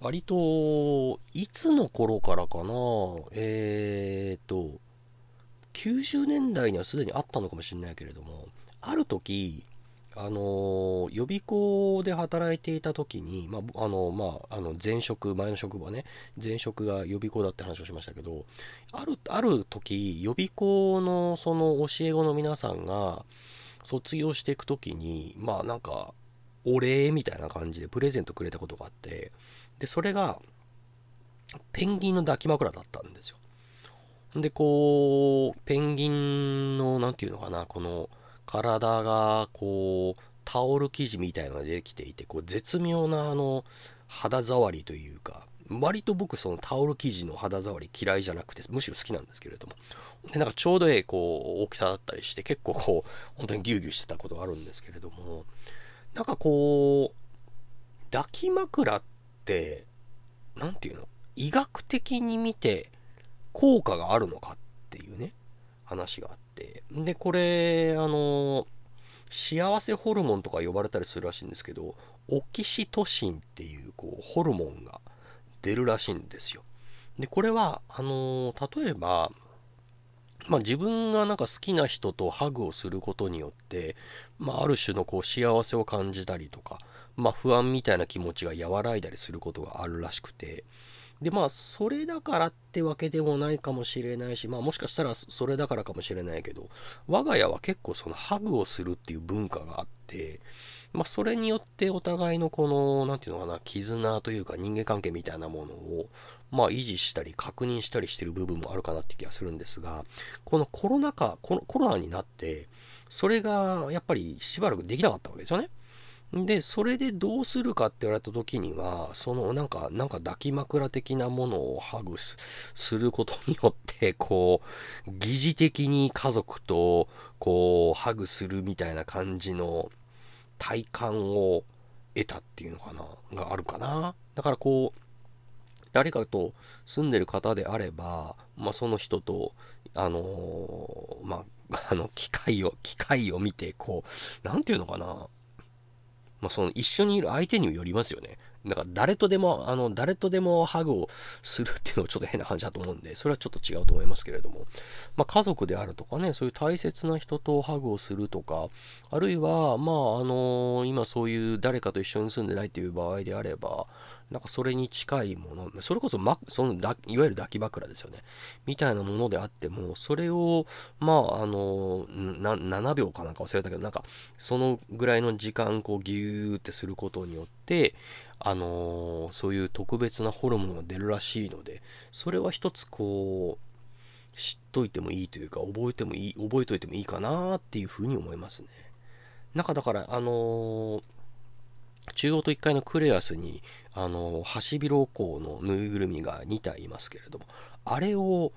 割と、いつの頃からかな、えーと、90年代にはすでにあったのかもしれないけれども、ある時、あの予備校で働いていた時に、まあ、あの、まあ、あの、前職、前の職場ね、前職が予備校だって話をしましたけど、ある、ある時、予備校のその教え子の皆さんが、卒業していく時に、まあ、なんか、お礼みたいな感じでプレゼントくれたことがあって、で、それが、ペンギンの抱き枕だったんですよ。で、こう、ペンギンの、なんていうのかな、この、体が、こう、タオル生地みたいなのができていて、こう、絶妙な、あの、肌触りというか、割と僕、そのタオル生地の肌触り嫌いじゃなくて、むしろ好きなんですけれども。で、なんかちょうどええ、こう、大きさだったりして、結構こう、本当にギュウギュウしてたことがあるんですけれども、なんかこう、抱き枕って、って何て言うの医学的に見て効果があるのかっていうね話があってでこれあの幸せホルモンとか呼ばれたりするらしいんですけどオキシトシンっていうこうホルモンが出るらしいんですよでこれはあの例えばまあ、自分がなんか好きな人とハグをすることによって、まあ、ある種のこう幸せを感じたりとか、まあ、不安みたいな気持ちが和らいだりすることがあるらしくて、でまあそれだからってわけでもないかもしれないしまあもしかしたらそれだからかもしれないけど我が家は結構そのハグをするっていう文化があってまあ、それによってお互いのこの、なんていうのかな、絆というか人間関係みたいなものを、まあ、維持したり確認したりしてる部分もあるかなって気がするんですが、このコロナ禍、このコロナになって、それがやっぱりしばらくできなかったわけですよね。で、それでどうするかって言われた時には、そのなんか、なんか抱き枕的なものをハグすることによって、こう、疑似的に家族と、こう、ハグするみたいな感じの、体感を得たっていうのかな、があるかな。だからこう、誰かと住んでる方であれば、まあ、その人と、あのー、まあ、あの、機械を、機械を見て、こう、何て言うのかな。まあ、その一緒にいる相手にもよりますよね。なんか誰とでも、あの、誰とでもハグをするっていうのはちょっと変な話だと思うんで、それはちょっと違うと思いますけれども、まあ、家族であるとかね、そういう大切な人とハグをするとか、あるいは、まあ、あのー、今そういう誰かと一緒に住んでないっていう場合であれば、なんかそれに近いもの、それこそ、ま、そのだ、いわゆる抱き枕ですよね。みたいなものであっても、それを、まあ、あの、な、7秒かなんか忘れたけど、なんか、そのぐらいの時間、こう、ぎゅーってすることによって、あのー、そういう特別なホルモンが出るらしいので、それは一つ、こう、知っといてもいいというか、覚えてもいい、覚えといてもいいかなっていうふうに思いますね。なんかだから、あのー中央と1階のクレアスに、あの、ハシビロコウのぬいぐるみが2体いますけれども、あれを、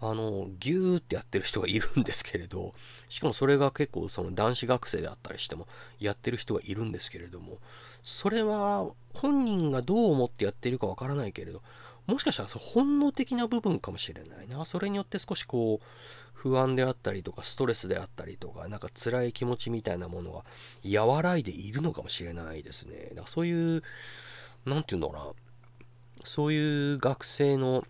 あの、ギューってやってる人がいるんですけれど、しかもそれが結構その男子学生であったりしても、やってる人がいるんですけれども、それは本人がどう思ってやってるかわからないけれど、もしかしたら本能的な部分かもしれないな。それによって少しこう、不安であったりとか、ストレスであったりとか、なんか辛い気持ちみたいなものが和らいでいるのかもしれないですね。だからそういう、なんて言うのかな、そういう学生の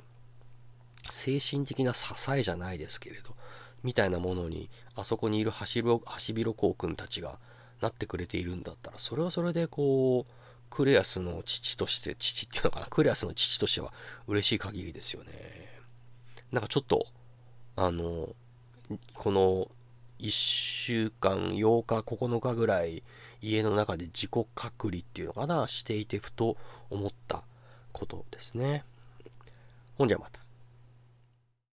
精神的な支えじゃないですけれど、みたいなものに、あそこにいるハシビロコウ君たちがなってくれているんだったら、それはそれでこう、クレアスの父として、父っていうのかな、クレアスの父としては嬉しい限りですよね。なんかちょっと、あの、この1週間、8日、9日ぐらい、家の中で自己隔離っていうのかな、していてふと思ったことですね。ほんじゃまた。